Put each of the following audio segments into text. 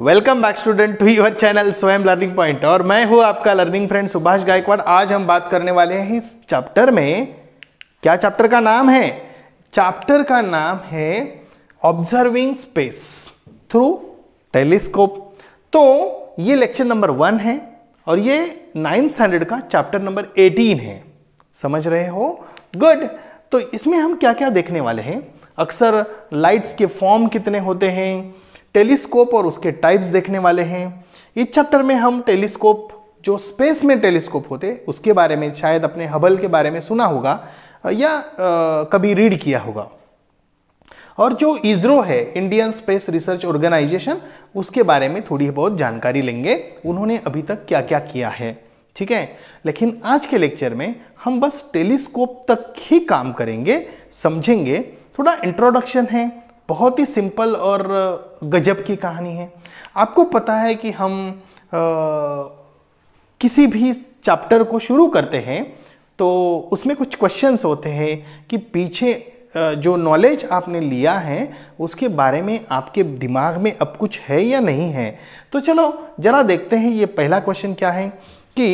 Welcome back student to your channel Swayam learning point और मैं हूं आपका लर्निंग फ्रेंड सुभाष गायकवाड़ आज हम बात करने वाले हैं इस चैप्टर में क्या चैप्टर का नाम है चैप्टर का नाम है ऑब्जर्विंग स्पेस थ्रू टेलीस्कोप तो ये लेक्चर नंबर वन है और ये नाइन्थ स्टैंडर्ड का चैप्टर नंबर एटीन है समझ रहे हो गुड तो इसमें हम क्या क्या देखने वाले हैं अक्सर लाइट्स के फॉर्म कितने होते हैं टेलीस्कोप और उसके टाइप्स देखने वाले हैं इस चैप्टर में हम टेलीस्कोप जो स्पेस में टेलीस्कोप होते उसके बारे में शायद अपने हबल के बारे में सुना होगा या आ, कभी रीड किया होगा और जो इसरो है इंडियन स्पेस रिसर्च ऑर्गेनाइजेशन उसके बारे में थोड़ी बहुत जानकारी लेंगे उन्होंने अभी तक क्या क्या किया है ठीक है लेकिन आज के लेक्चर में हम बस टेलीस्कोप तक ही काम करेंगे समझेंगे थोड़ा इंट्रोडक्शन है बहुत ही सिंपल और गजब की कहानी है आपको पता है कि हम आ, किसी भी चैप्टर को शुरू करते हैं तो उसमें कुछ क्वेश्चंस होते हैं कि पीछे जो नॉलेज आपने लिया है उसके बारे में आपके दिमाग में अब कुछ है या नहीं है तो चलो ज़रा देखते हैं ये पहला क्वेश्चन क्या है कि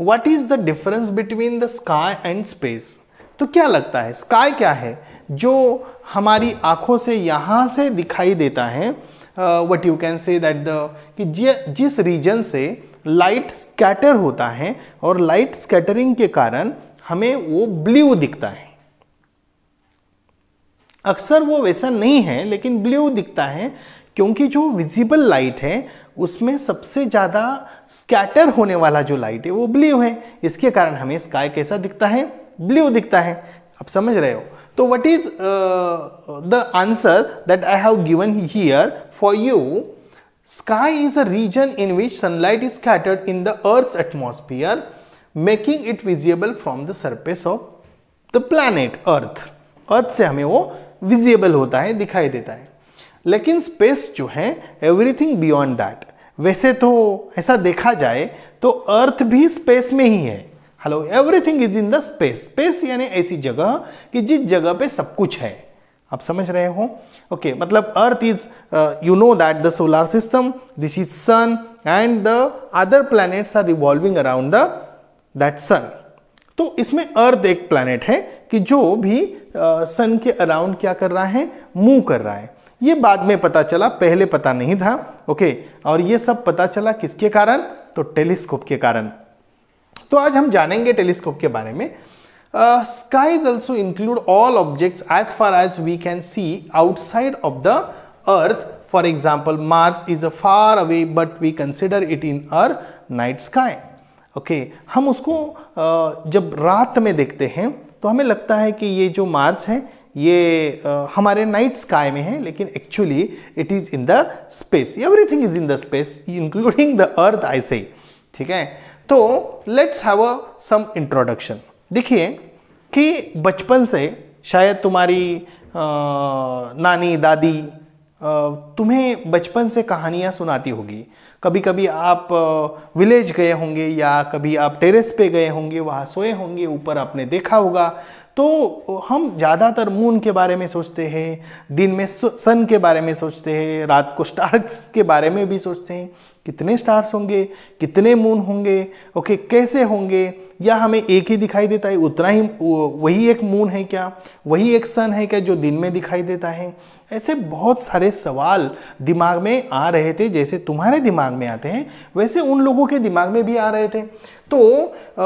what is the difference between the sky and space तो क्या लगता है स्काई क्या है जो हमारी आंखों से यहाँ से दिखाई देता है what you can say that the कि जिस रीजन से लाइट स्कैटर होता है और लाइट स्कैटरिंग के कारण हमें वो ब्लू दिखता है अक्सर वो वैसा नहीं है लेकिन ब्लू दिखता है क्योंकि जो विजिबल लाइट है उसमें सबसे ज़्यादा स्कैटर होने वाला जो लाइट है वो ब्लू है इसके कारण हमें स्काई कैसा दिखता है ब्लू दिखता है आप समझ रहे हो तो what is the answer that I have given here for you Sky is a region in which sunlight is scattered in the Earth's atmosphere, making it visible from the surface of the planet Earth. Earth से हमें वो visible होता है दिखाई देता है लेकिन space जो है everything beyond that वैसे तो ऐसा देखा जाए तो Earth भी space में ही है hello everything is in the space space यानी ऐसी जगह कि जिस जगह पे सब कुछ है आप समझ रहे हो ओके okay, मतलब earth is you know that the solar system this is sun and the other planets are revolving around the that sun तो इसमें अर्थ एक प्लैनेट है कि जो भी सन uh, के अराउंड क्या कर रहा है मूव कर रहा है ये बाद में पता चला पहले पता नहीं था ओके okay, और ये सब पता चला किसके कारण तो टेलीस्कोप के कारण तो आज हम जानेंगे टेलीस्कोप के बारे में skies also include all objects as far as we can see outside of the earth for example Mars is a far away but we consider it in our night sky okay हम उसको uh, जब रात में देखते हैं तो हमें लगता है कि ये जो मार्स है ये uh, हमारे नाइट स्काई में है लेकिन actually it is in the space everything is in the space including the earth I say ठीक है तो let's have a some introduction देखिए कि बचपन से शायद तुम्हारी आ, नानी दादी तुम्हें बचपन से कहानियाँ सुनाती होगी कभी कभी आप विलेज गए होंगे या कभी आप टेरेस पे गए होंगे वहाँ सोए होंगे ऊपर आपने देखा होगा तो हम ज़्यादातर मून के बारे में सोचते हैं दिन में सन के बारे में सोचते हैं रात को स्टार्स के बारे में भी सोचते हैं कितने स्टार्स होंगे कितने मून होंगे ओके कैसे होंगे या हमें एक ही दिखाई देता है उतना ही वही एक मून है क्या वही एक सन है क्या जो दिन में दिखाई देता है ऐसे बहुत सारे सवाल दिमाग में आ रहे थे जैसे तुम्हारे दिमाग में आते हैं वैसे उन लोगों के दिमाग में भी आ रहे थे तो आ,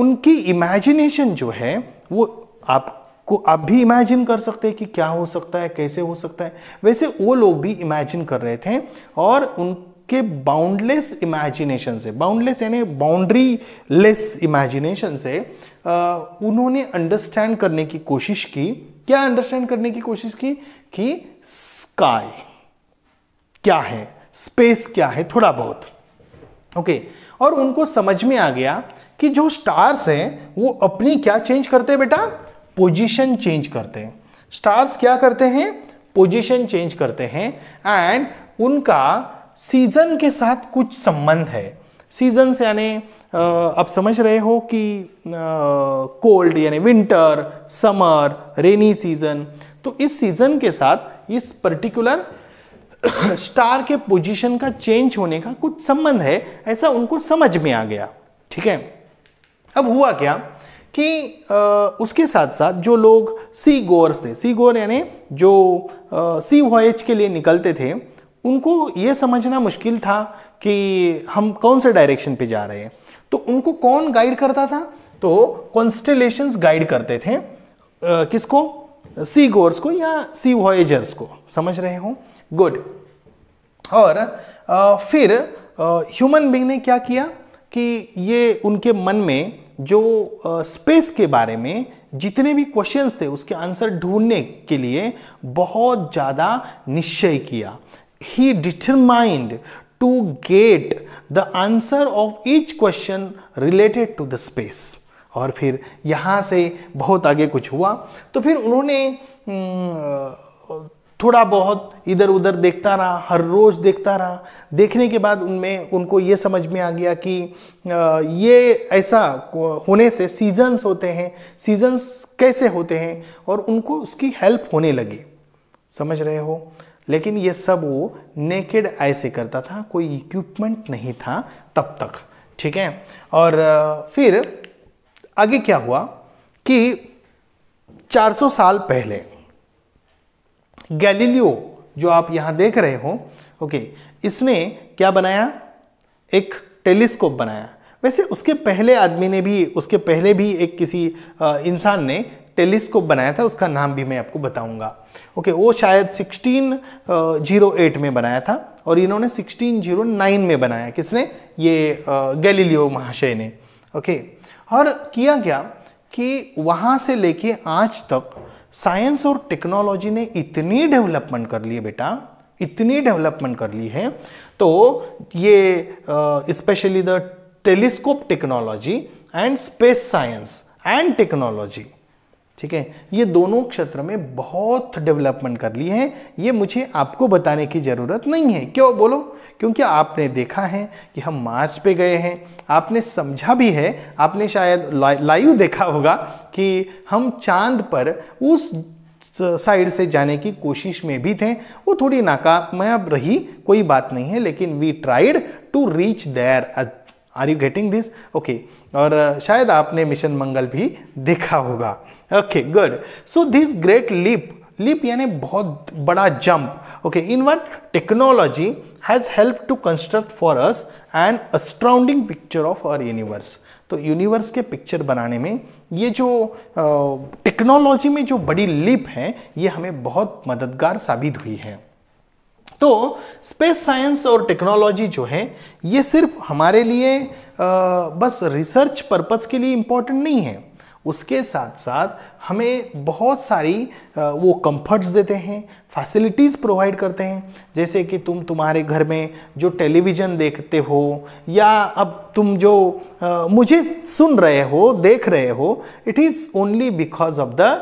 उनकी इमेजिनेशन जो है वो आप को आप भी इमेजिन कर सकते हैं कि क्या हो सकता है कैसे हो सकता है वैसे वो लोग भी इमेजिन कर रहे थे और उन के बाउंडलेस इमेजिनेशन से बाउंडलेस यानी बाउंड्री लेस इमेजिनेशन से आ, उन्होंने अंडरस्टैंड करने की कोशिश की क्या अंडरस्टैंड करने की कोशिश की कि स्काई क्या है स्पेस क्या है थोड़ा बहुत ओके okay. और उनको समझ में आ गया कि जो स्टार्स हैं वो अपनी क्या चेंज करते हैं बेटा पोजीशन चेंज करते हैं स्टार्स क्या करते हैं पोजीशन चेंज करते हैं एंड उनका सीजन के साथ कुछ संबंध है सीजन से यानी आप समझ रहे हो कि कोल्ड यानी विंटर समर रेनी सीजन तो इस सीजन के साथ इस पर्टिकुलर स्टार के पोजीशन का चेंज होने का कुछ संबंध है ऐसा उनको समझ में आ गया ठीक है अब हुआ क्या कि आ, उसके साथ साथ जो लोग सी गोअर्स थे सी गोअर यानी जो सी वॉयज के लिए निकलते थे उनको ये समझना मुश्किल था कि हम कौन से डायरेक्शन पे जा रहे हैं तो उनको कौन गाइड करता था तो कॉन्स्टलेशंस गाइड करते थे किसको सी गोर्स को या सी वॉयजर्स को समझ रहे हो गुड और आ, फिर ह्यूमन बींग ने क्या किया कि ये उनके मन में जो स्पेस के बारे में जितने भी क्वेश्चंस थे उसके आंसर ढूंढने के लिए बहुत ज़्यादा निश्चय किया he determined to get the answer of each question related to the space और फिर यहाँ से बहुत आगे कुछ हुआ तो फिर उन्होंने थोड़ा बहुत इधर उधर देखता रहा हर रोज़ देखता रहा देखने के बाद उनमें उनको ये समझ में आ गया कि ये ऐसा होने से सीजन्स होते हैं सीजन्स कैसे होते हैं और उनको उसकी हेल्प होने लगी समझ रहे हो लेकिन ये सब वो नेकेड आई से करता था कोई इक्विपमेंट नहीं था तब तक ठीक है और फिर आगे क्या हुआ कि 400 साल पहले गैलीलियो जो आप यहां देख रहे हो ओके इसने क्या बनाया एक टेलीस्कोप बनाया वैसे उसके पहले आदमी ने भी उसके पहले भी एक किसी इंसान ने टेलीस्कोप बनाया था उसका नाम भी मैं आपको बताऊंगा ओके वो शायद 1608 में बनाया था और इन्होंने 1609 में बनाया किसने ये गैलीलियो महाशय ने ओके और किया क्या कि वहाँ से लेके आज तक साइंस और टेक्नोलॉजी ने इतनी डेवलपमेंट कर ली है बेटा इतनी डेवलपमेंट कर ली है तो ये specially the telescope technology and space science and technology ठीक है ये दोनों क्षेत्र में बहुत डेवलपमेंट कर ली है ये मुझे आपको बताने की ज़रूरत नहीं है क्यों बोलो क्योंकि आपने देखा है कि हम मार्च पे गए हैं आपने समझा भी है आपने शायद लाइव देखा होगा कि हम चांद पर उस साइड से जाने की कोशिश में भी थे वो थोड़ी नाकामयाब रही कोई बात नहीं है लेकिन we tried to reach there are you getting this okay और uh, शायद आपने मिशन मंगल भी देखा होगा okay good so this great leap leap यानी बहुत बड़ा jump okay in one technology has help to construct for us an astounding picture of our universe तो यूनिवर्स के पिक्चर बनाने में ये जो टेक्नोलॉजी में जो बड़ी लीप है ये हमें बहुत मददगार साबित हुई है तो स्पेस साइंस और टेक्नोलॉजी जो है ये सिर्फ हमारे लिए आ, बस रिसर्च पर्पज़ के लिए इम्पॉर्टेंट नहीं है उसके साथ साथ हमें बहुत सारी वो कंफर्ट्स देते हैं फैसिलिटीज़ प्रोवाइड करते हैं जैसे कि तुम तुम्हारे घर में जो टेलीविज़न देखते हो या अब तुम जो मुझे सुन रहे हो देख रहे हो it is only because of the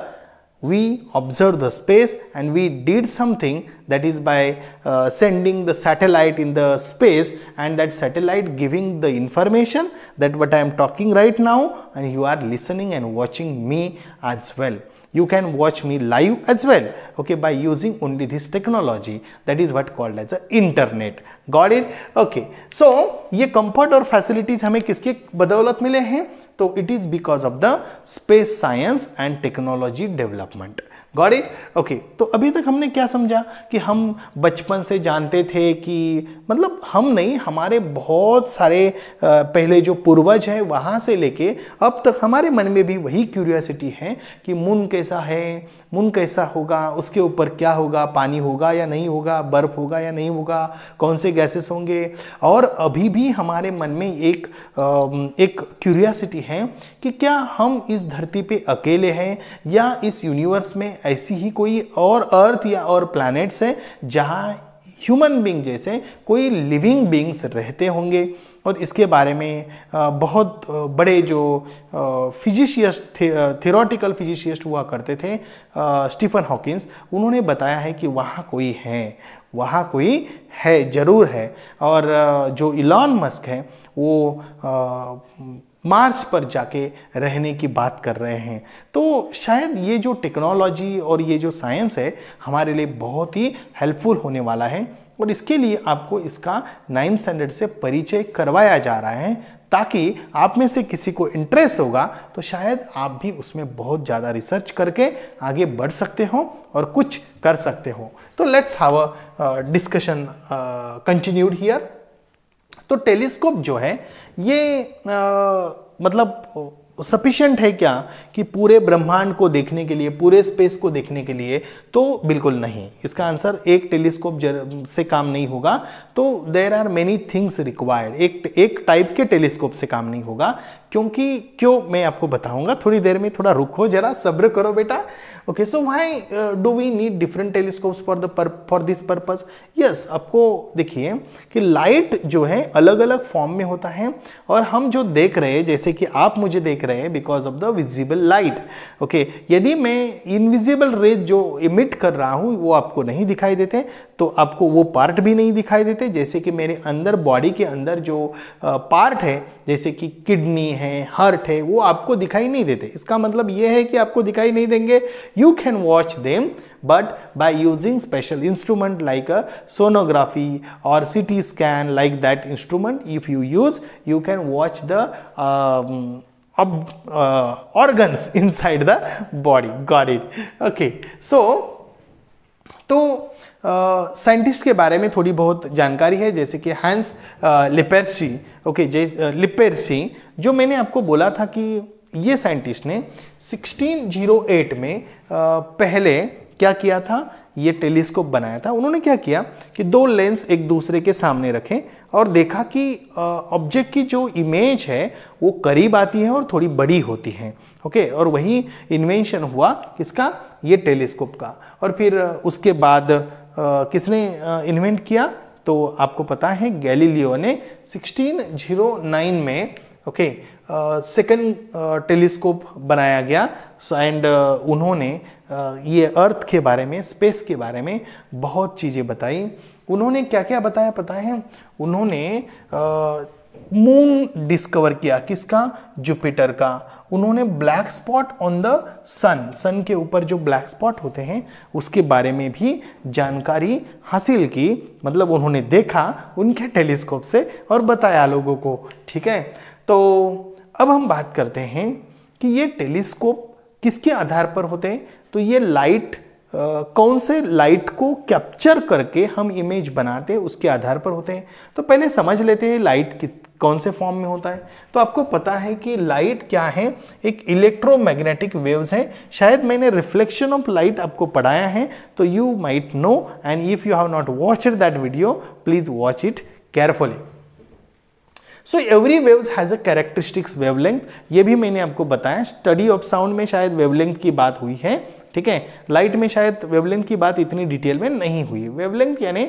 we observed the space and we did something that is by uh, sending the satellite in the space and that satellite giving the information that what I am talking right now and you are listening and watching me as well. You can watch me live as well okay, by using only this technology that is what called as a internet. Got it? Okay. So, ये comfort or facilities हमें किसके बदौलत so it is because of the space science and technology development. Got okay तो अभी तक हमने क्या समझा कि हम बचपन से जानते थे कि मतलब हम नहीं हमारे बहुत सारे पहले जो पूर्वज हैं वहाँ से लेके अब तक हमारे मन में भी वही क्यूरियासिटी है कि मून कैसा है मून कैसा होगा उसके ऊपर क्या होगा पानी होगा या नहीं होगा बर्फ़ होगा या नहीं होगा कौन से गैसेस होंगे और अभी भी हमारे मन में एक एक क्यूरियासिटी है कि क्या हम इस धरती पे अकेले हैं या इस यूनिवर्स में ऐसी ही कोई और अर्थ या और प्लैनेट्स है जहाँ ह्यूमन बींग जैसे कोई लिविंग बींग्स रहते होंगे और इसके बारे में बहुत बड़े जो फिजिशियस्ट थे थियोरटिकल फिजिशियस्ट हुआ करते थे स्टीफन हॉकिंस उन्होंने बताया है कि वहाँ कोई है वहाँ कोई है ज़रूर है और जो इलॉन मस्क है वो मार्स पर जाके रहने की बात कर रहे हैं तो शायद ये जो टेक्नोलॉजी और ये जो साइंस है हमारे लिए बहुत ही हेल्पफुल होने वाला है और इसके लिए आपको इसका नाइन्थ स्टैंडर्ड से परिचय करवाया जा रहा है ताकि आप में से किसी को इंटरेस्ट होगा तो शायद आप भी उसमें बहुत ज़्यादा रिसर्च करके आगे बढ़ सकते हो और कुछ कर सकते हो तो let's have a discussion continued here तो टेलीस्कोप जो है ये आ, मतलब सफिशियंट है क्या कि पूरे ब्रह्मांड को देखने के लिए पूरे स्पेस को देखने के लिए तो बिल्कुल नहीं इसका आंसर एक टेलीस्कोप से काम नहीं होगा तो there are many things required एक एक टाइप के टेलीस्कोप से काम नहीं होगा क्योंकि क्यों मैं आपको बताऊंगा थोड़ी देर में थोड़ा रुको जरा सब्र करो बेटा okay so why do we need different telescopes for the for this purpose yes आपको देखिए कि लाइट जो है अलग अलग फॉर्म में होता है और हम जो देख रहे हैं जैसे कि आप मुझे देख रहे हैं because of the visible light okay यदि मैं इनविजिबल रेज जो इमिट कर रहा हूँ वो आपको नहीं दिखाई देते तो आपको वो पार्ट भी नहीं दिखाई देते जैसे कि मेरे अंदर बॉडी के अंदर जो पार्ट है जैसे कि किडनी है हार्ट है वो आपको दिखाई नहीं देते इसका मतलब ये है कि आपको दिखाई नहीं देंगे you can watch them but by using special instrument like a sonography और CT scan like that instrument if you use you can watch the um, ob, organs inside the body got it okay so तो scientist uh, के बारे में थोड़ी बहुत जानकारी है जैसे कि हैंस लिपेरसी ओके लिपेरसी जो मैंने आपको बोला था कि ये साइंटिस्ट ने 1608 में uh, पहले क्या किया था ये टेलीस्कोप बनाया था उन्होंने क्या किया कि दो लेंस एक दूसरे के सामने रखे और देखा कि ऑब्जेक्ट की जो इमेज है वो करीब आती है और थोड़ी बड़ी होती है ओके okay, और वही इन्वेंशन हुआ किसका ये टेलीस्कोप का और फिर उसके बाद आ, किसने इन्वेंट किया तो आपको पता है गैलीलियो ने 1609 में ओके सेकंड टेलीस्कोप बनाया गया एंड उन्होंने ये अर्थ के बारे में स्पेस के बारे में बहुत चीज़ें बताई उन्होंने क्या क्या बताया पता है उन्होंने मून डिस्कवर किया किसका जुपिटर का उन्होंने black spot on the sun sun के ऊपर जो ब्लैक स्पॉट होते हैं उसके बारे में भी जानकारी हासिल की मतलब उन्होंने देखा उनके टेलीस्कोप से और बताया लोगों को ठीक है तो अब हम बात करते हैं कि ये टेलीस्कोप किसके आधार पर होते हैं तो ये लाइट कौन से लाइट को कैप्चर करके हम इमेज बनाते हैं उसके आधार पर होते हैं तो पहले समझ लेते हैं लाइट कौन से फॉर्म में होता है तो आपको पता है कि लाइट क्या है एक इलेक्ट्रोमैग्नेटिक वेव्स है शायद मैंने रिफ्लेक्शन ऑफ लाइट आपको पढ़ाया है तो you might know and if you have not watch that video please watch it carefully so every waves has a characteristics wavelength ये भी मैंने आपको बताया स्टडी ऑफ साउंड में शायद वेवलेंथ की बात हुई है ठीक है लाइट में शायद वेवलेंथ की बात इतनी डिटेल में नहीं हुई वेवलेंथ यानी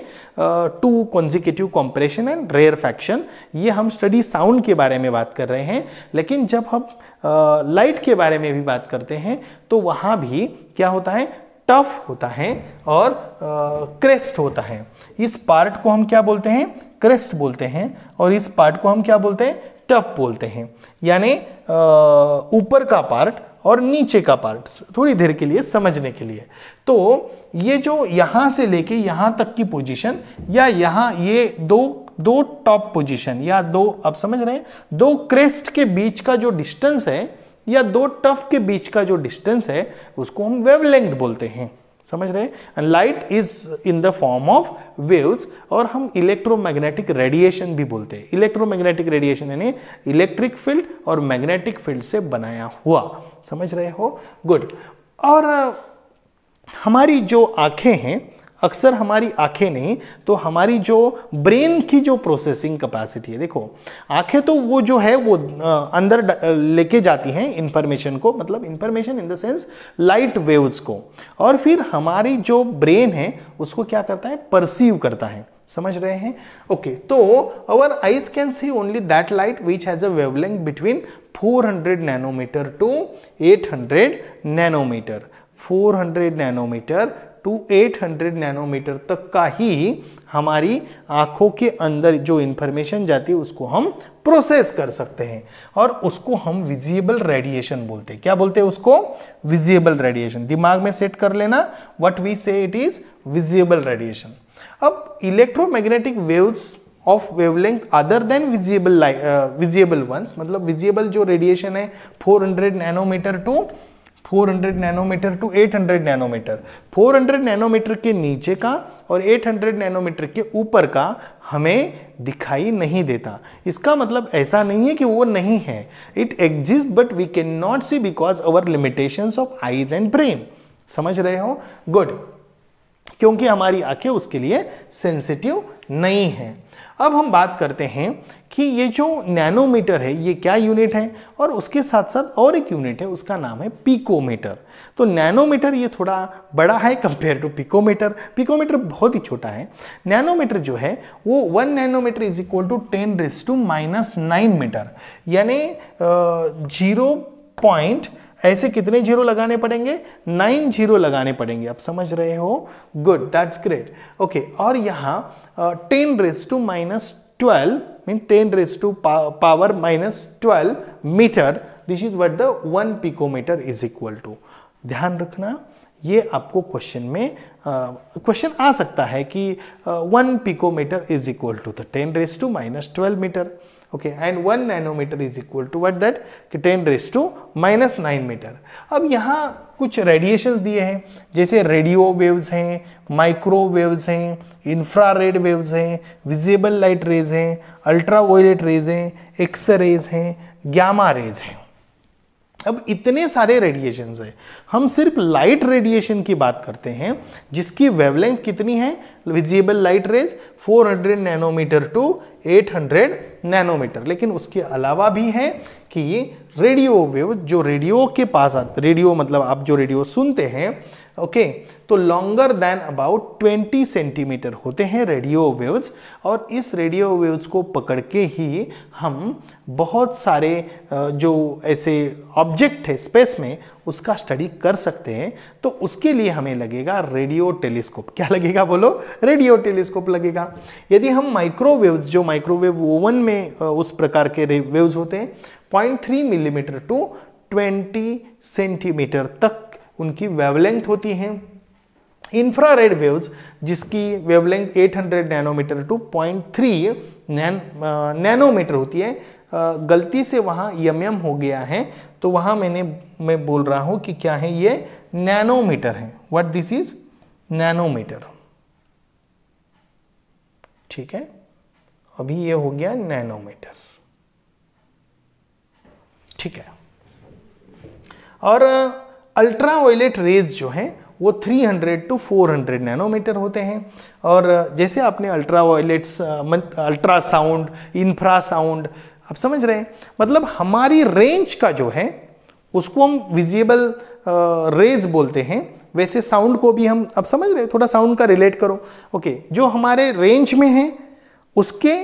two consecutive compression and rarefaction ये हम स्टडी साउंड के बारे में बात कर रहे हैं लेकिन जब हम लाइट uh, के बारे में भी बात करते हैं तो वहाँ भी क्या होता है टफ होता है और क्रेस्ट uh, होता है इस पार्ट को हम क्या बोलते हैं क्रेस्ट बोलते हैं और इस पार्ट को हम क्या बोलते हैं टफ बोलते हैं यानी ऊपर uh, का पार्ट और नीचे का पार्ट थोड़ी देर के लिए समझने के लिए तो ये जो यहाँ से लेके यहाँ तक की पोजीशन या यहाँ ये दो दो टॉप पोजीशन या दो आप समझ रहे हैं दो क्रेस्ट के बीच का जो डिस्टेंस है या दो टफ के बीच का जो डिस्टेंस है उसको हम वेवलेंथ बोलते हैं समझ रहे हैं light is in the form of waves और हम इलेक्ट्रोमैग्नेटिक रेडिएशन भी बोलते हैं इलेक्ट्रोमैग्नेटिक रेडिएशन यानी इलेक्ट्रिक फील्ड और मैग्नेटिक फील्ड से बनाया हुआ समझ रहे हो गुड और हमारी जो आंखें हैं अक्सर हमारी आंखें नहीं तो हमारी जो ब्रेन की जो प्रोसेसिंग कैपेसिटी है देखो आंखें तो वो जो है वो अंदर लेके जाती हैं इंफॉर्मेशन को मतलब information in the sense light waves को और फिर हमारी जो ब्रेन है उसको क्या करता है परसीव करता है समझ रहे हैं ओके तो our eyes can see only that light which has a wavelength between 400 nanometer to 800 nanometer 400 nanometer to 800 nanometer तक का ही हमारी आंखों के अंदर जो इंफॉर्मेशन जाती है उसको हम प्रोसेस कर सकते हैं और उसको हम विजिबल रेडिएशन बोलते हैं क्या बोलते हैं उसको विजिबल रेडिएशन दिमाग में सेट कर लेना what we say it is visible radiation अब electromagnetic waves of wavelength other than visible visible ones मतलब विजिबल जो रेडिएशन है 400 nanometer to 400 nanometer to 800 nanometer 400 nanometer के नीचे का और 800 नैनोमीटर के ऊपर का हमें दिखाई नहीं देता इसका मतलब ऐसा नहीं है कि वो नहीं है it exist but we can not see because our limitations of eyes and brain समझ रहे हो गुड क्योंकि हमारी आंखें उसके लिए सेंसिटिव नहीं हैं अब हम बात करते हैं कि ये जो नैनोमीटर है ये क्या यूनिट है और उसके साथ साथ और एक यूनिट है उसका नाम है पिकोमीटर तो नैनोमीटर ये थोड़ा बड़ा है कंपेयर टू पिकोमीटर पिकोमीटर बहुत ही छोटा है नैनोमीटर जो है वो one nanometer is equal to ten raise to minus nine meter यानी जीरो पॉइंट ऐसे कितने जीरो लगाने पड़ेंगे नाइन जीरो लगाने पड़ेंगे आप समझ रहे हो गुड दैट्स ग्रेट ओके और यहाँ ten raise to minus twelve mean ten raise to power minus twelve meter this is what the one picometer is equal to ध्यान रखना ये आपको क्वेश्चन में क्वेश्चन आ सकता है कि one picometer is equal to the ten raise to minus twelve meter okay and one nanometer is equal to what that कि 10 raise to minus nine meter अब यहाँ कुछ रेडिएशन दिए हैं जैसे रेडियो वेव्स हैं माइक्रो वेव्स हैं infra red waves हैं विजिबल लाइट रेज हैं अल्ट्रा वोलेट रेज हैं एक्स रेज हैं ग्यामा रेज हैं अब इतने सारे रेडिएशन है हम सिर्फ लाइट रेडिएशन की बात करते हैं जिसकी वेवलेंथ कितनी है visible light rays 400 nanometer to 800 nanometer लेकिन उसके अलावा भी है कि रेडियो वेव जो रेडियो के पास आते रेडियो मतलब आप जो रेडियो सुनते हैं ओके तो longer than about twenty centimeter होते हैं रेडियो वेव्स और इस रेडियो वेव्स को पकड़ के ही हम बहुत सारे जो ऐसे ऑब्जेक्ट है स्पेस में उसका स्टडी कर सकते हैं तो उसके लिए हमें लगेगा रेडियो टेलीस्कोप क्या लगेगा बोलो रेडियो टेलीस्कोप लगेगा यदि हम माइक्रोवेव्स जो माइक्रोवेव ओवन में उस प्रकार के वेव्स होते हैं 0.3 मिलीमीटर टू 20 सेंटीमीटर तक उनकी वेवलेंथ uh, होती है इंफ्रा रेड वेव्स जिसकी wavelength 800 nanometer to 0.3 nano nanometer होती है गलती से वहाँ यम e यम हो गया है तो वहाँ मैंने मैं बोल रहा हूँ कि क्या है ये नैनोमीटर है व्हाट दिस इज नैनोमीटर ठीक है अभी ये हो गया नैनोमीटर ठीक है और uh, अल्ट्रा वायलेट रेज जो हैं वो 300 टू 400 नैनोमीटर होते हैं और जैसे आपने अल्ट्रा वायलेट्स अल्ट्रासाउंड इंफ्रासाउंड आप समझ रहे हैं मतलब हमारी रेंज का जो है उसको हम विजिबल रेज बोलते हैं वैसे साउंड को भी हम अब समझ रहे हैं थोड़ा साउंड का रिलेट करो ओके जो हमारे रेंज में है उसके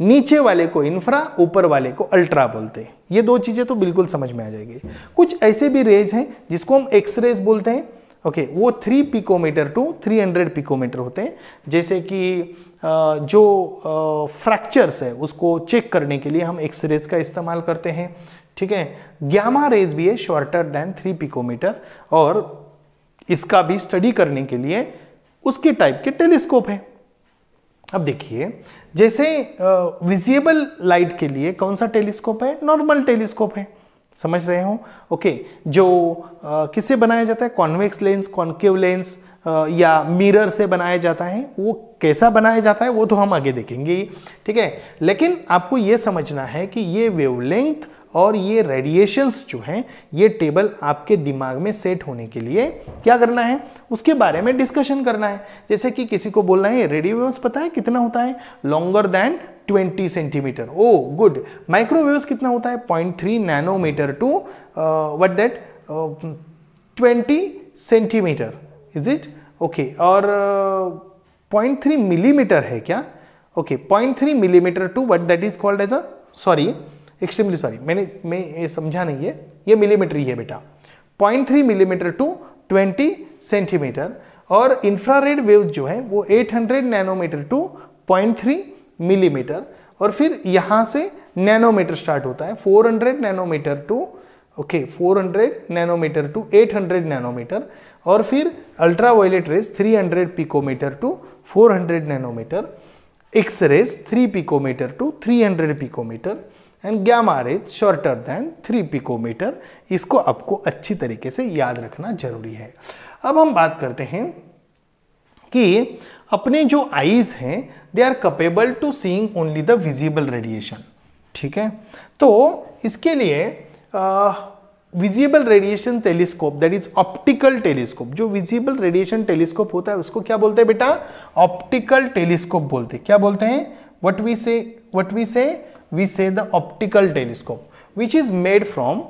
नीचे वाले को इंफ्रा ऊपर वाले को अल्ट्रा बोलते हैं ये दो चीज़ें तो बिल्कुल समझ में आ जाएगी कुछ ऐसे भी रेज हैं जिसको हम एक्स रेज बोलते हैं ओके वो three picometer to three hundred picometer होते हैं जैसे कि जो फ्रैक्चर्स है उसको चेक करने के लिए हम एक्स रेज का इस्तेमाल करते हैं ठीक है ग्यामा रेज भी है शॉर्टर देन थ्री पिकोमीटर और इसका भी स्टडी करने के लिए उसके टाइप के टेलीस्कोप हैं अब देखिए जैसे विजिबल लाइट के लिए कौन सा टेलीस्कोप है नॉर्मल टेलीस्कोप है समझ रहे हो ओके जो किससे बनाया जाता है कॉन्वेक्स लेंस कॉन्केव लेंस या मिरर से बनाया जाता है वो कैसा बनाया जाता है वो तो हम आगे देखेंगे ठीक है लेकिन आपको ये समझना है कि ये वेवलेंथ और ये रेडिएशंस जो हैं ये टेबल आपके दिमाग में सेट होने के लिए क्या करना है उसके बारे में डिस्कशन करना है जैसे कि किसी को बोलना है रेडियोवेव्स पता है कितना होता है longer than 20 centimeter oh good microwaves कितना होता है 0.3 nanometer to what that 20 centimeter is it okay और पॉइंट थ्री मिलीमीटर है क्या okay point three millimeter to what that is called as a sorry extremely sorry मैंने मैं ये समझा नहीं है ये मिलीमीटर ही है बेटा 0.3 मिलीमीटर टू 20 सेंटीमीटर और इंफ्रारेड वेव जो है वो 800 नैनोमीटर टू 0.3 मिलीमीटर और फिर यहाँ से नैनोमीटर स्टार्ट होता है 400 nanometer to okay 400 nanometer to 800 nanometer और फिर ultra violet rays three picometer to four nanometer X rays three picometer to three picometer and gamma rays shorter than three picometer इसको आपको अच्छी तरीके से याद रखना जरूरी है अब हम बात करते हैं कि अपने जो आईज हैं they are capable to seeing only the visible radiation ठीक है तो इसके लिए visible radiation telescope that is optical telescope जो विजिबल रेडिएशन टेलीस्कोप होता है उसको क्या बोलते हैं बेटा ऑप्टिकल टेलीस्कोप बोलते हैं क्या बोलते हैं what we say what we say we say the optical telescope which is made from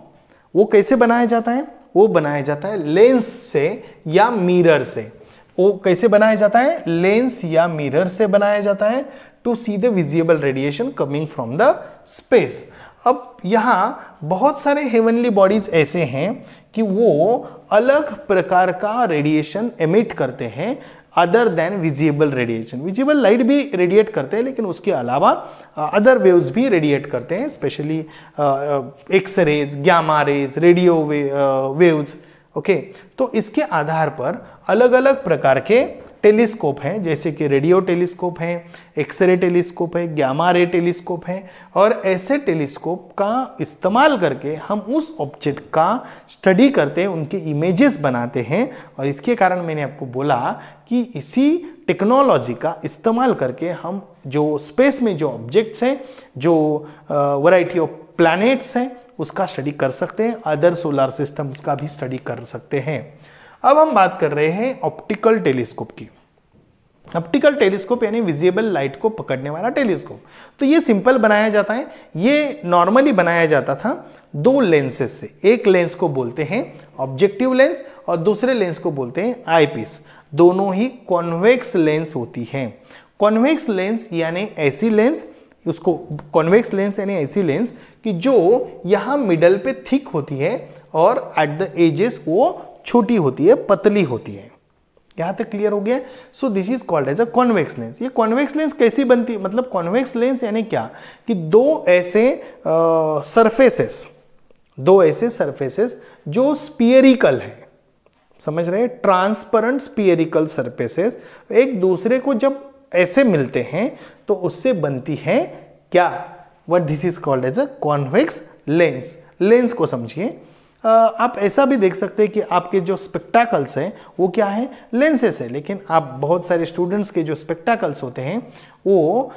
वो कैसे बनाया जाता है वो बनाया जाता है लेंस से या मिरर से वो कैसे बनाया जाता है लेंस या मिरर से बनाया जाता है to see the visible radiation coming from the space अब यहाँ बहुत सारे हेवनली बॉडीज ऐसे हैं कि वो अलग प्रकार का रेडिएशन एमिट करते हैं other than visible radiation visible light भी रेडिएट करते हैं लेकिन उसके अलावा अदर uh, वेव्स भी रेडिएट करते हैं specially X rays gamma rays radio waves okay तो इसके आधार पर अलग अलग प्रकार के टेलीस्कोप हैं जैसे कि रेडियो टेलीस्कोप हैं एक्सरे टेलीस्कोप है ग्यामा रे टेलीस्कोप हैं और ऐसे टेलीस्कोप का इस्तेमाल करके हम उस ऑब्जेक्ट का स्टडी करते हैं उनके इमेजेस बनाते हैं और इसके कारण मैंने आपको बोला कि इसी टेक्नोलॉजी का इस्तेमाल करके हम जो स्पेस में जो ऑब्जेक्ट्स हैं जो वराइटी ऑफ प्लानट्स हैं उसका स्टडी कर सकते हैं अदर सोलर सिस्टम्स का भी स्टडी कर सकते हैं अब हम बात कर रहे हैं ऑप्टिकल टेलीस्कोप की ऑप्टिकल टेलीस्कोप यानी विजिबल लाइट को पकड़ने वाला टेलीस्कोप तो ये सिंपल बनाया जाता है ये नॉर्मली बनाया जाता था दो लेंसेस से एक लेंस को बोलते हैं ऑब्जेक्टिव लेंस और दूसरे लेंस को बोलते हैं आईपीस दोनों ही कॉन्वेक्स लेंस होती हैं कॉन्वेक्स लेंस यानी ऐसी लेंस उसको कॉन्वेक्स लेंस यानी ऐसी लेंस कि जो यहाँ मिडल पे थिक होती है और एट द एजेस वो छोटी होती है पतली होती है यहां तक क्लियर हो गया so this is called as a convex lens ये कॉन्वेक्स लेंस कैसी बनती है मतलब कॉन्वेक्स लेंस यानी क्या कि दो ऐसे सरफेसेस दो ऐसे सरफेसेस जो स्पियरिकल है समझ रहे हैं ट्रांसपेरेंट स्पियरिकल सरफेसेस एक दूसरे को जब ऐसे मिलते हैं तो उससे बनती है क्या what this is called as a convex lens lens को समझिए आप ऐसा भी देख सकते हैं कि आपके जो स्पेक्टाकल्स हैं वो क्या है लेंसेस है लेकिन आप बहुत सारे स्टूडेंट्स के जो स्पेक्टाकल्स होते हैं वो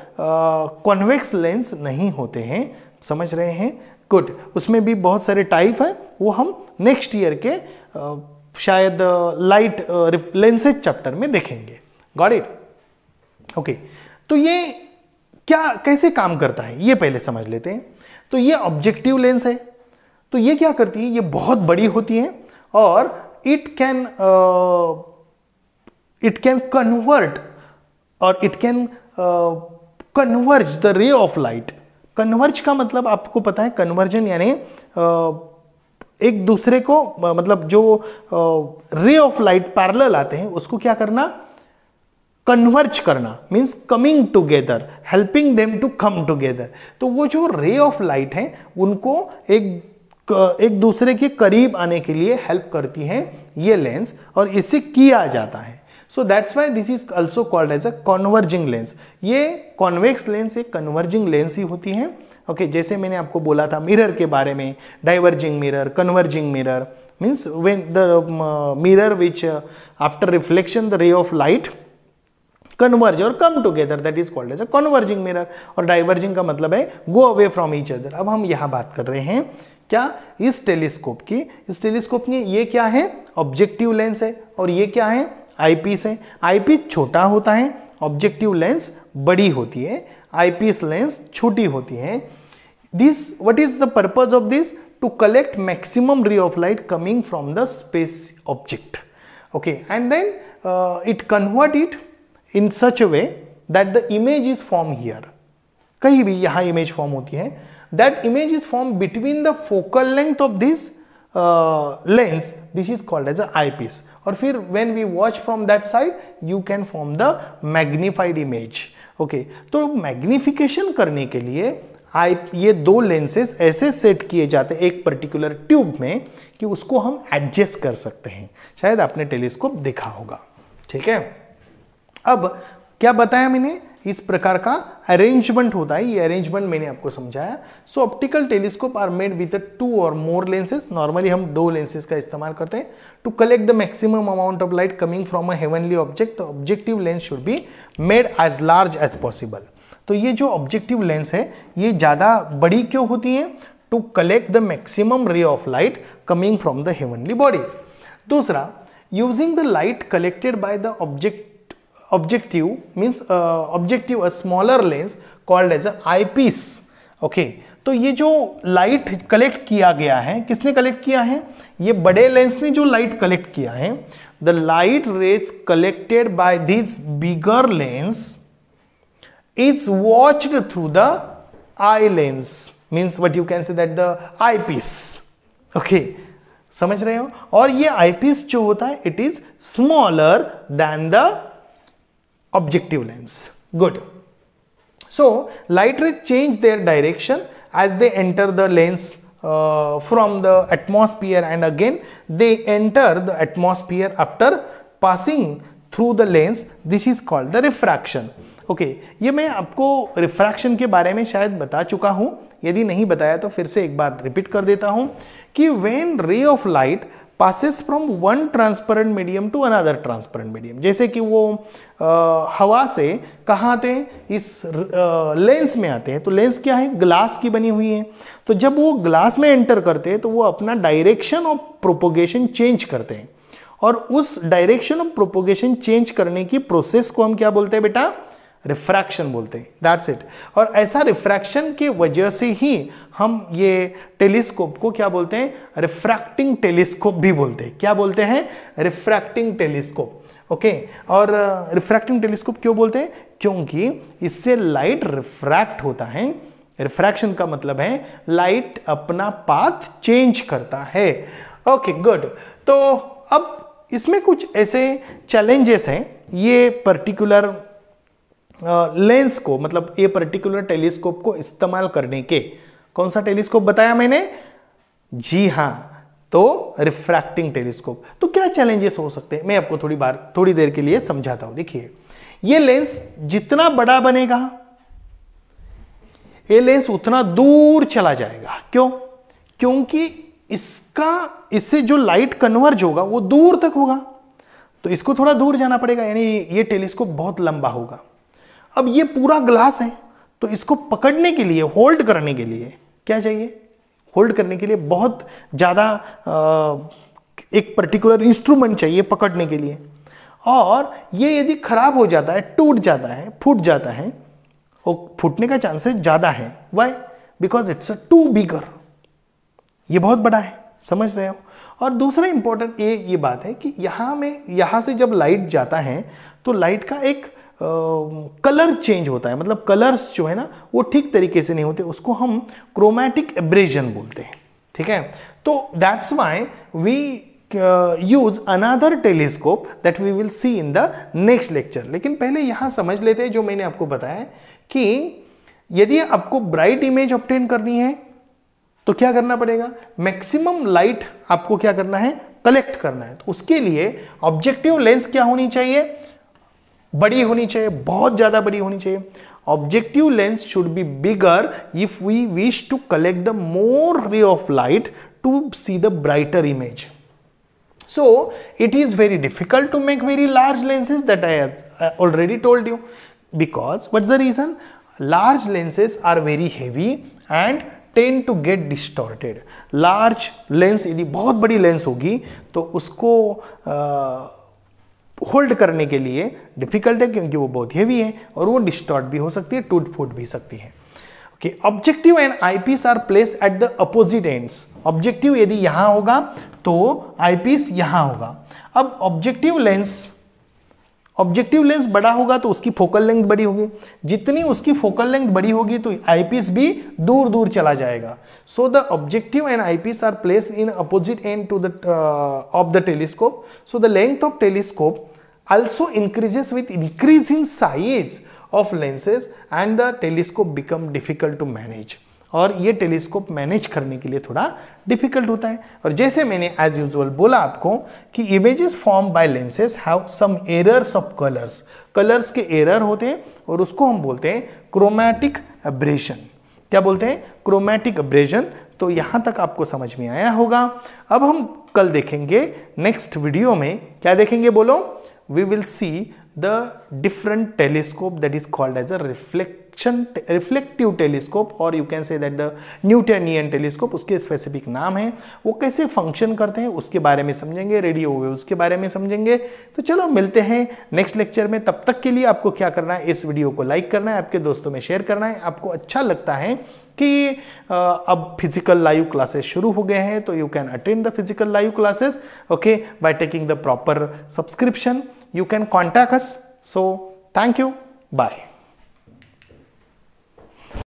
कॉन्वेक्स लेंस नहीं होते हैं समझ रहे हैं गुड उसमें भी बहुत सारे टाइप हैं वो हम नेक्स्ट ईयर के आ, शायद लाइट लेंसेज चैप्टर में देखेंगे गॉड इट ओके तो ये क्या कैसे काम करता है ये पहले समझ लेते हैं तो ये ऑब्जेक्टिव लेंस है तो ये क्या करती है ये बहुत बड़ी होती हैं और it can it can convert और it can converge the ray of light converge का मतलब आपको पता है कन्वर्जन यानी uh, एक दूसरे को uh, मतलब जो रे ऑफ लाइट पैरल आते हैं उसको क्या करना कन्वर्ज करना means coming together helping them to come together तो वो जो रे ऑफ लाइट है उनको एक एक दूसरे के करीब आने के लिए हेल्प करती हैं ये लेंस और इससे किया जाता है so that's why this is also called as a converging lens ये कॉन्वेक्स लेंस एक कन्वर्जिंग लेंस ही होती है ओके okay, जैसे मैंने आपको बोला था मिरर के बारे में diverging mirror converging mirror means when the mirror which after reflection the ray of light converge और come together that is called as a converging mirror और डाइवर्जिंग का मतलब है go away from each other अब हम यहाँ बात कर रहे हैं क्या इस टेलीस्कोप की इस टेलीस्कोप की ये क्या है ऑब्जेक्टिव लेंस है और ये क्या है आईपीस है आईपीस छोटा होता है ऑब्जेक्टिव लेंस बड़ी होती है आईपीस लेंस छोटी होती है this what is the purpose of this to collect maximum ray of light coming from the space object okay and then it convert it in such a way that the image is form here कहीं भी यहाँ image form होती है that image is formed between the focal length of this uh, lens this is called as a eyepiece or फिर when we watch from that side you can form the magnified image okay to so magnification karne ke liye आई ये दो lenses ऐसे set किए जाते हैं एक particular tube में कि उसको हम एडजस्ट कर सकते हैं शायद आपने टेलीस्कोप देखा होगा ठीक है अब क्या बताया मैंने इस प्रकार का अरेंजमेंट होता है ये अरेंजमेंट मैंने आपको समझाया so optical telescope are made with two or more lenses normally हम दो लेंसेज का इस्तेमाल करते हैं to collect the maximum amount of light coming from a heavenly object objective lens should be made as large as possible तो ये जो objective lens है ये ज़्यादा बड़ी क्यों होती है to collect the maximum ray of light coming from the heavenly bodies दूसरा using the light collected by the object objective means uh, objective a smaller lens called as a eyepiece okay तो ये जो light collect किया गया है किसने collect किया है ये बड़े लेंस ने जो लाइट कलेक्ट किया है the light rays collected by this bigger lens is watched through the eye lens means what you can say that the eye piece okay समझ रहे हो और ये आई पीस जो होता है it is smaller than the objective lens. Good. So light rays change their direction as they enter the lens uh, from the atmosphere and again they enter the atmosphere after passing through the lens this is called the refraction okay okay, ये मैं आपको refraction के बारे में शायद बता चुका हूँ यदि नहीं बताया तो फिर से एक बार रिपीट कर देता हूँ कि when ray of light passes from one transparent medium to another transparent medium जैसे कि वो आ, हवा से कहाँ आते हैं इस आ, लेंस में आते हैं तो लेंस क्या है ग्लास की बनी हुई है तो जब वो ग्लास में एंटर करते हैं तो वो अपना डायरेक्शन ऑफ प्रोपोगेशन चेंज करते हैं और उस डायरेक्शन ऑफ प्रोपोगेशन चेंज करने की प्रोसेस को हम क्या बोलते हैं बेटा रिफ्रैक्शन बोलते हैं दैट्स इट और ऐसा रिफ्रैक्शन के वजह से ही हम ये टेलीस्कोप को क्या बोलते हैं रिफ्रैक्टिंग टेलीस्कोप भी बोलते हैं क्या बोलते हैं रिफ्रैक्टिंग टेलीस्कोप ओके okay. और रिफ्रैक्टिंग टेलीस्कोप क्यों बोलते हैं क्योंकि इससे लाइट रिफ्रैक्ट होता है रिफ्रैक्शन का मतलब है लाइट अपना पाथ चेंज करता है ओके okay, गुड तो अब इसमें कुछ ऐसे चैलेंजेस हैं ये पर्टिकुलर लेंस को मतलब ए पर्टिकुलर टेलीस्कोप को इस्तेमाल करने के कौन सा टेलीस्कोप बताया मैंने जी हाँ तो रिफ्रैक्टिंग टेलीस्कोप तो क्या चैलेंजेस हो सकते हैं मैं आपको थोड़ी बार थोड़ी देर के लिए समझाता हूं देखिए ये लेंस जितना बड़ा बनेगा ये लेंस उतना दूर चला जाएगा क्यों क्योंकि इसका इससे जो लाइट कन्वर्ज होगा वो दूर तक होगा तो इसको थोड़ा दूर जाना पड़ेगा यानी ये टेलीस्कोप बहुत लंबा होगा अब ये पूरा ग्लास है तो इसको पकड़ने के लिए होल्ड करने के लिए क्या चाहिए होल्ड करने के लिए बहुत ज़्यादा एक पर्टिकुलर इंस्ट्रूमेंट चाहिए पकड़ने के लिए और ये यदि खराब हो जाता है टूट जाता है फूट जाता है वो फूटने का चांसेस ज़्यादा है why because it's a too bigger ये बहुत बड़ा है समझ रहे हो और दूसरा इंपॉर्टेंट ये ये बात है कि यहाँ में यहाँ से जब लाइट जाता है तो लाइट का एक कलर चेंज होता है मतलब कलर्स जो है ना वो ठीक तरीके से नहीं होते उसको हम क्रोमैटिक एब्रेजन बोलते हैं ठीक है तो that's why we use another telescope that we will see in the next lecture लेकिन पहले यहां समझ लेते हैं जो मैंने आपको बताया कि यदि आपको ब्राइट इमेज ऑप्टेन करनी है तो क्या करना पड़ेगा मैक्सिमम लाइट आपको क्या करना है कलेक्ट करना है तो उसके लिए ऑब्जेक्टिव लेंस क्या होनी चाहिए बड़ी होनी चाहिए बहुत ज्यादा बड़ी होनी चाहिए objective lens should be bigger if we wish to collect the more ray of light to see the brighter image so it is very difficult to make very large lenses that I already told you because what the reason large lenses are very heavy and tend to get distorted large lens यदि बहुत बड़ी lens होगी तो उसको uh, hold करने के लिए difficult है क्योंकि वो बहुत हेवी है और वो डिस्टॉर्ट भी हो सकती है टूट फूट भी सकती है okay objective and eyepiece are place at the opposite ends objective यदि यहां होगा तो आईपीस यहां होगा अब ऑब्जेक्टिव लेंस ऑब्जेक्टिव लेंस बड़ा होगा तो उसकी फोकल लेंथ बड़ी होगी जितनी उसकी फोकल लेंथ बड़ी होगी तो आईपीस भी दूर दूर चला जाएगा so the objective and eyepiece are place in opposite end to the of the telescope so the length of telescope increases with increase in size of lenses and the telescope become difficult to manage और ये telescope manage करने के लिए थोड़ा difficult होता है और जैसे मैंने एज यूजल बोला आपको कि images form by lenses have some errors of colours colours के एरर होते हैं और उसको हम बोलते हैं क्रोमैटिक अब्रेशन क्या बोलते हैं क्रोमैटिक अब्रेशन तो यहाँ तक आपको समझ में आया होगा अब हम कल देखेंगे नेक्स्ट वीडियो में क्या देखेंगे बोलो we will see the different telescope that is called as a reflect reflection reflective telescope और you can say that the Newtonian telescope उसके स्पेसिफिक नाम है वो कैसे फंक्शन करते हैं उसके बारे में समझेंगे रेडियो वेव्स के बारे में समझेंगे तो चलो मिलते हैं नेक्स्ट लेक्चर में तब तक के लिए आपको क्या करना है इस वीडियो को लाइक करना है आपके दोस्तों में शेयर करना है आपको अच्छा लगता है कि अब फिजिकल लाइव क्लासेस शुरू हो गए हैं तो you can attend the physical live classes okay by taking the proper subscription you can contact us so thank you bye